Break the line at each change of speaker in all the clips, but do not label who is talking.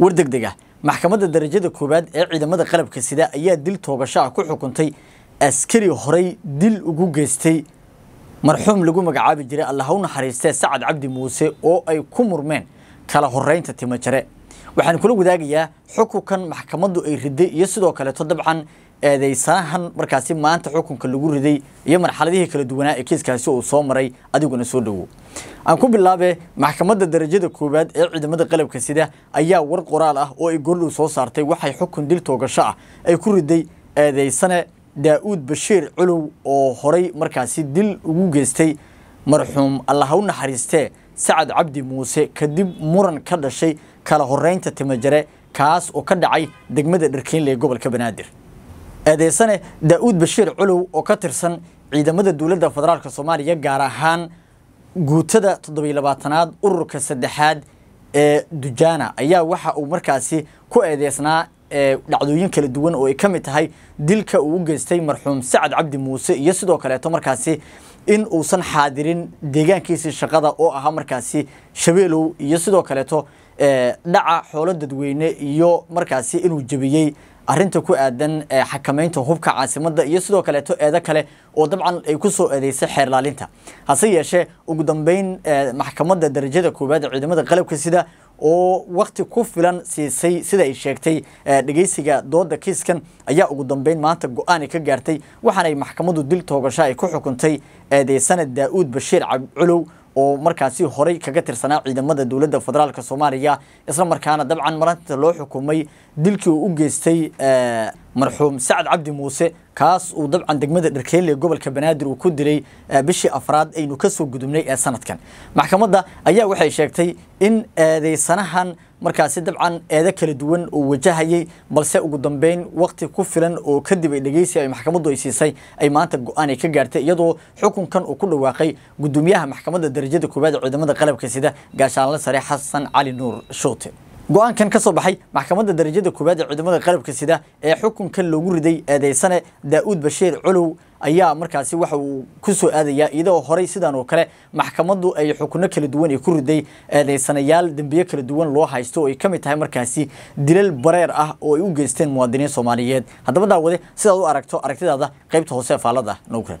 wardegdega maxkamadda darajada koowaad ee ciidamada qalabka sida ayaa dil toogasho ah ku xukuntay askari horay dil ugu geystay marxuum lagu magacaabi jiray allah u naxariistee sacad cabdi muuse oo ay ku murmeen kala horeynta timo jare waxaan kula wadaagayaa xukunkan maxkamaddu ay riday iyo sidoo kaleeto dabcan eedeysaahan markaasi maanta xukunka lagu riday iyo marxaladihii kala duwanaa ee kiiskaasi uu soo maray adiguna soo dhowo aan ku bilaabee maxkamadda darajada koowaad ee ciidamada qalabka sida ayaa war qoraal ah oo ay goordhow soo saartay waxay xukun dil toogasho ah ay ku riday eedeysane daa-uud bashiir culow oo horay markaasi dil ugu geystay marxuum allaha naxariistee sacad cabdi muuse kadib muran ka dhashay kala horeynta timajare kaas oo ka dhacay degmada dharkiinle gobolka banaadir eedeysane daa'uud bashiir culow oo ka tirsan ciidamada dowladda federaalk soomaaliya gaar ahaan guutada toddobiy labaatanaad ururka saddexaad ee dujaana ayaa waxa uu markaasi ku eedeysnaa dhacdooyin kala duwan oo ay ka mid tahay dilka uu u geystay marxuum sacad cabdi muuse iyo sidoo kaleeto markaasi in uusan xaadirin deegaankiisii shaqada oo ahaa markaasi shabeelow iyo sidoo kaleeto dhaca xoolo dadweyne iyo markaasi inuu jebiyey arinta ku aadan xakamaynta hubka caasimadda iyo sidoo kaleeto eedo kale oo dabcan ay kusoo eedeysay xeerlaalinta hase yeeshee ugu dambeyn maxkamada darajada koowaad ee ciidamada qalabka sida oo wakti ku filan siisay sida ay sheegtay dhegeysiga dooda kiiskan ayaa ugu dambeyn maanta go-aan ka gaartay waxaanay maxkamaddu dil toogasho ay ku xukuntay eedeysana daa-uud bashiir cabculow oo markaasi horey kaga tirsanaa ciidamada dowladda federaalk soomaaliya isla markaana dabcan maranta loo xukumay dilkii uu u geystay marxuum sacad cabdi muuse kaas uu dabcan degmada dharkeelle gobolka banaadir uu ku dilay bishii afraad aynu kasoo gudubnay ee sanadkan maxkamadda ayaa waxay sheegtay in eedaysanahan markaasi dabcan eedo kala duwan uu wajahayay balse ugu dambeyn waqti ku filan oo kadib ay dhegeysi ay maxkamaddu ay siisay ay maanta go-aan ay ka gaartay iyadoo xukunkan uu ku dhawaaqay gudoomiyaha maxkamadda darajada koowaad ee ciidamada qalabka sida gaashaanle sare xasan cali nuur shuute go-aankan ka soo baxay maxkamadda darajada koowaad ee ciidamada qalabka sida ee xukunka loogu riday eedeysane daa-uud bashiir colow ayaa markaasi waxa uu kusoo aadayaa iyadoo horay sidaan oo kale maxkamaddu ay xukuno kala duwan ay ku riday eedeysanayaal dembiyo kala duwan loo haysto oo ay ka mid tahay markaasi dilal bareer ah oo ay u geysteen muwaadiniin soomaaliyeed haddaba daawade sidaad u aragto aragtidaada qaybta hoose faalada noogren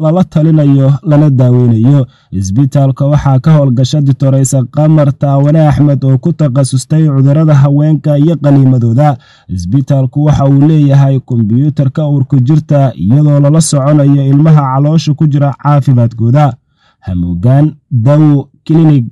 lala talinayo lana daaweynayo isbitaalka waxaa ka howlgasha ditoreysa qamar taawane axmed oo ku takhasustay cudurada haweenka iyo qaniimadooda isbitaalku waxa uu leeyahay kombyuutarka urku jirta iyadoo lala soconayo ilmaha caloosha ku jira caafimaadkooda hamuugaan dawo klinig